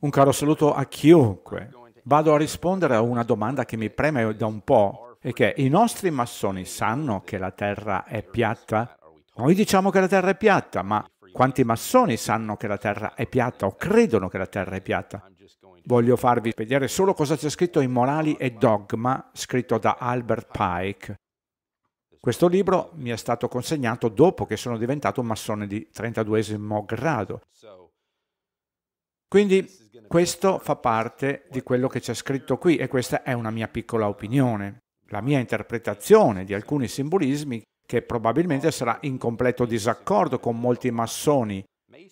Un caro saluto a chiunque. Vado a rispondere a una domanda che mi preme da un po' e che i nostri massoni sanno che la Terra è piatta? Noi diciamo che la Terra è piatta, ma quanti massoni sanno che la Terra è piatta o credono che la Terra è piatta? Voglio farvi vedere solo cosa c'è scritto in Morali e Dogma, scritto da Albert Pike. Questo libro mi è stato consegnato dopo che sono diventato un massone di 32 grado. Quindi questo fa parte di quello che c'è scritto qui e questa è una mia piccola opinione, la mia interpretazione di alcuni simbolismi che probabilmente sarà in completo disaccordo con molti massoni,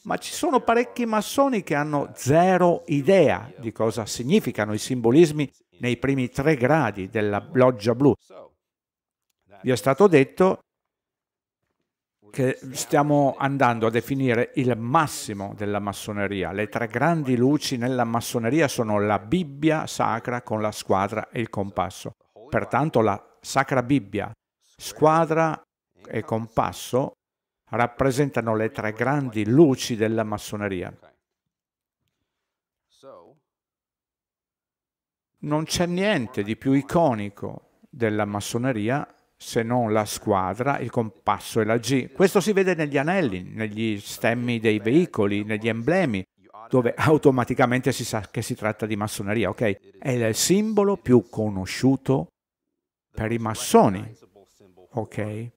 ma ci sono parecchi massoni che hanno zero idea di cosa significano i simbolismi nei primi tre gradi della loggia blu. Vi è stato detto che stiamo andando a definire il massimo della massoneria. Le tre grandi luci nella massoneria sono la Bibbia sacra con la squadra e il compasso. Pertanto la Sacra Bibbia, squadra e compasso rappresentano le tre grandi luci della massoneria. Non c'è niente di più iconico della massoneria se non la squadra, il compasso e la G. Questo si vede negli anelli, negli stemmi dei veicoli, negli emblemi, dove automaticamente si sa che si tratta di massoneria, ok? È il simbolo più conosciuto per i massoni, ok?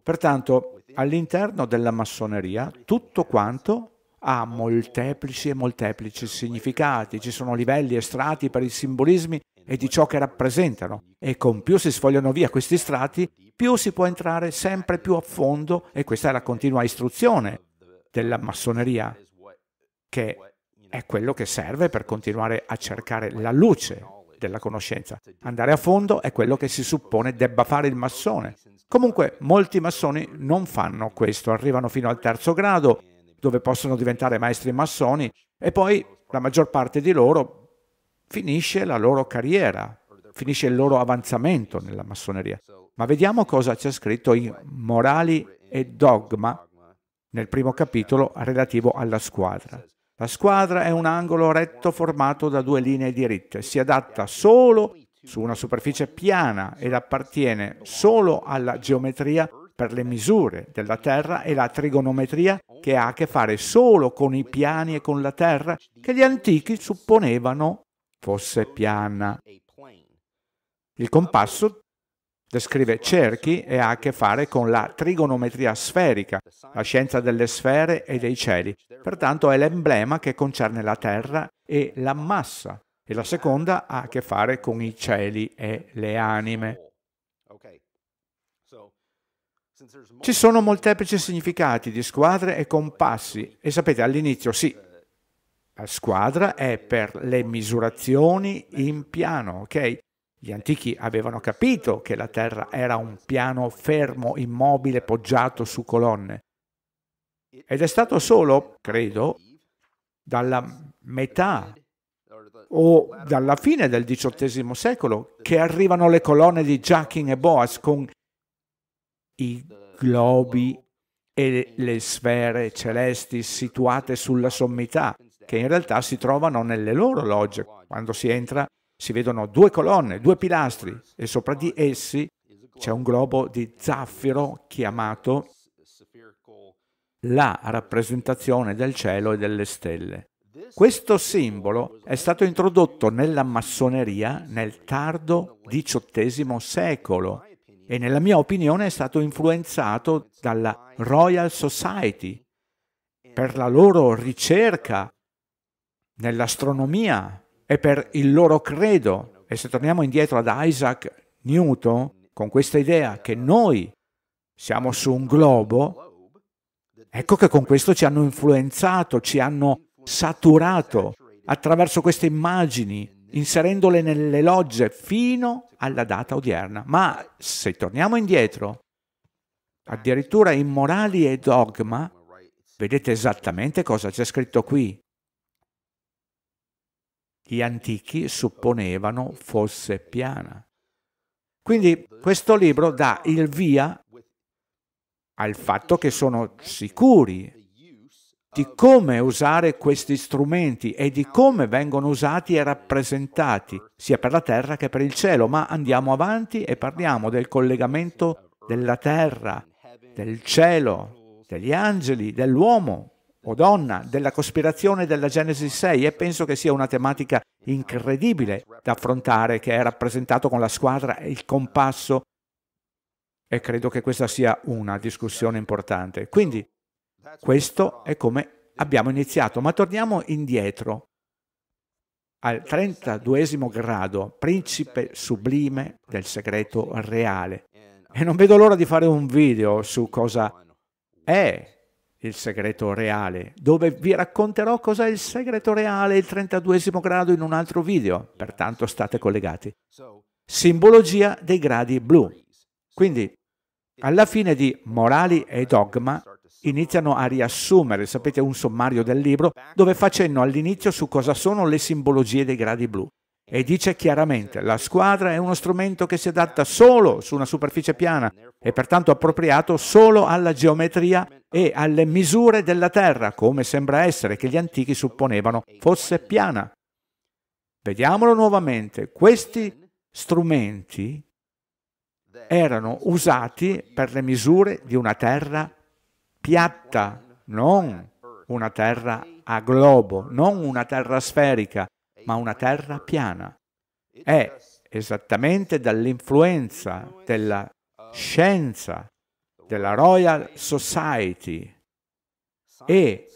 Pertanto, all'interno della massoneria, tutto quanto ha molteplici e molteplici significati, ci sono livelli e strati per i simbolismi e di ciò che rappresentano e con più si sfogliano via questi strati, più si può entrare sempre più a fondo e questa è la continua istruzione della massoneria che è quello che serve per continuare a cercare la luce della conoscenza. Andare a fondo è quello che si suppone debba fare il massone. Comunque molti massoni non fanno questo, arrivano fino al terzo grado dove possono diventare maestri massoni e poi la maggior parte di loro finisce la loro carriera, finisce il loro avanzamento nella massoneria. Ma vediamo cosa c'è scritto in Morali e Dogma nel primo capitolo relativo alla squadra. La squadra è un angolo retto formato da due linee diritte, si adatta solo su una superficie piana ed appartiene solo alla geometria per le misure della Terra e la trigonometria che ha a che fare solo con i piani e con la Terra che gli antichi supponevano fosse piana. Il compasso descrive cerchi e ha a che fare con la trigonometria sferica, la scienza delle sfere e dei cieli. Pertanto è l'emblema che concerne la Terra e la massa, e la seconda ha a che fare con i cieli e le anime. Ci sono molteplici significati di squadre e compassi e sapete all'inizio sì, uh, squadra è per le misurazioni in piano, ok? Gli antichi avevano capito che la Terra era un piano fermo, immobile, poggiato su colonne. Ed è stato solo, credo, dalla metà o dalla fine del XVIII secolo che arrivano le colonne di Jackin e Boas con i globi e le sfere celesti situate sulla sommità che in realtà si trovano nelle loro logge. Quando si entra si vedono due colonne, due pilastri e sopra di essi c'è un globo di zaffiro chiamato la rappresentazione del cielo e delle stelle. Questo simbolo è stato introdotto nella massoneria nel tardo XVIII secolo e nella mia opinione è stato influenzato dalla Royal Society per la loro ricerca nell'astronomia e per il loro credo. E se torniamo indietro ad Isaac Newton, con questa idea che noi siamo su un globo, ecco che con questo ci hanno influenzato, ci hanno saturato attraverso queste immagini, inserendole nelle logge fino alla data odierna. Ma se torniamo indietro, addirittura in morali e dogma, vedete esattamente cosa c'è scritto qui gli antichi supponevano fosse piana. Quindi questo libro dà il via al fatto che sono sicuri di come usare questi strumenti e di come vengono usati e rappresentati, sia per la terra che per il cielo, ma andiamo avanti e parliamo del collegamento della terra, del cielo, degli angeli, dell'uomo o donna della cospirazione della Genesi 6 e penso che sia una tematica incredibile da affrontare che è rappresentato con la squadra e il compasso e credo che questa sia una discussione importante. Quindi questo è come abbiamo iniziato, ma torniamo indietro al 32 grado, principe sublime del segreto reale. E non vedo l'ora di fare un video su cosa è il segreto reale, dove vi racconterò cos'è il segreto reale, il 32 grado, in un altro video, pertanto state collegati. Simbologia dei gradi blu. Quindi, alla fine di Morali e uh, Dogma, iniziano a riassumere, sapete, un sommario del libro, dove facendo all'inizio su cosa sono le simbologie dei gradi blu e dice chiaramente la squadra è uno strumento che si adatta solo su una superficie piana e pertanto appropriato solo alla geometria e alle misure della Terra, come sembra essere che gli antichi supponevano fosse piana. Vediamolo nuovamente, questi strumenti erano usati per le misure di una terra piatta, non una terra a globo, non una terra sferica, ma una terra piana. È esattamente dall'influenza della scienza, della Royal Society e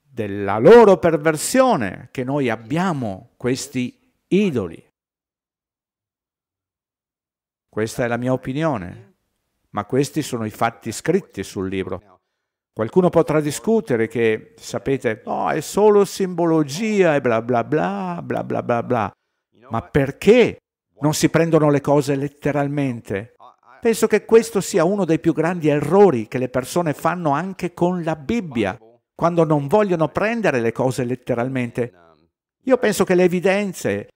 della loro perversione che noi abbiamo questi idoli. Questa è la mia opinione, ma questi sono i fatti scritti sul libro. Qualcuno potrà discutere che, sapete, no, è solo simbologia e bla bla bla bla bla bla bla. Ma perché non si prendono le cose letteralmente? Penso che questo sia uno dei più grandi errori che le persone fanno anche con la Bibbia, quando non vogliono prendere le cose letteralmente. Io penso che le evidenze,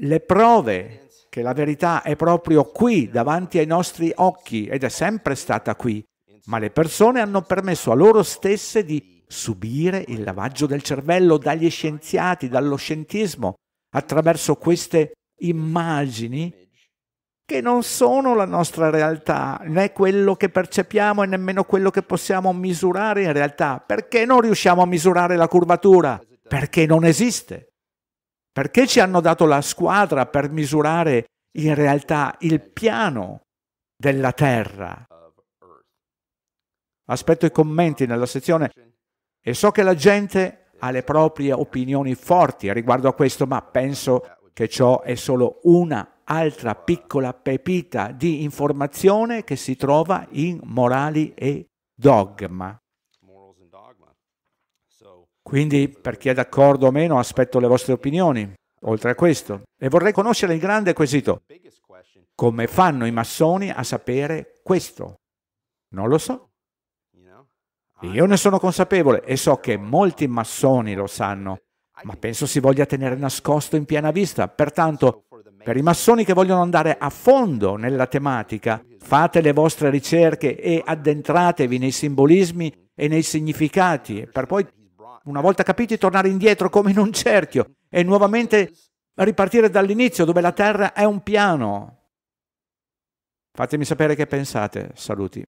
le prove che la verità è proprio qui, davanti ai nostri occhi, ed è sempre stata qui ma le persone hanno permesso a loro stesse di subire il lavaggio del cervello dagli scienziati, dallo scientismo, attraverso queste immagini che non sono la nostra realtà, né quello che percepiamo e nemmeno quello che possiamo misurare in realtà. Perché non riusciamo a misurare la curvatura? Perché non esiste. Perché ci hanno dato la squadra per misurare in realtà il piano della Terra? Aspetto i commenti nella sezione e so che la gente ha le proprie opinioni forti riguardo a questo, ma penso che ciò è solo una altra piccola pepita di informazione che si trova in morali e dogma. Quindi, per chi è d'accordo o meno, aspetto le vostre opinioni. Oltre a questo, e vorrei conoscere il grande quesito. Come fanno i massoni a sapere questo? Non lo so. Io ne sono consapevole e so che molti massoni lo sanno, ma penso si voglia tenere nascosto in piena vista. Pertanto, per i massoni che vogliono andare a fondo nella tematica, fate le vostre ricerche e addentratevi nei simbolismi e nei significati, per poi, una volta capiti, tornare indietro come in un cerchio e nuovamente ripartire dall'inizio, dove la Terra è un piano. Fatemi sapere che pensate. Saluti.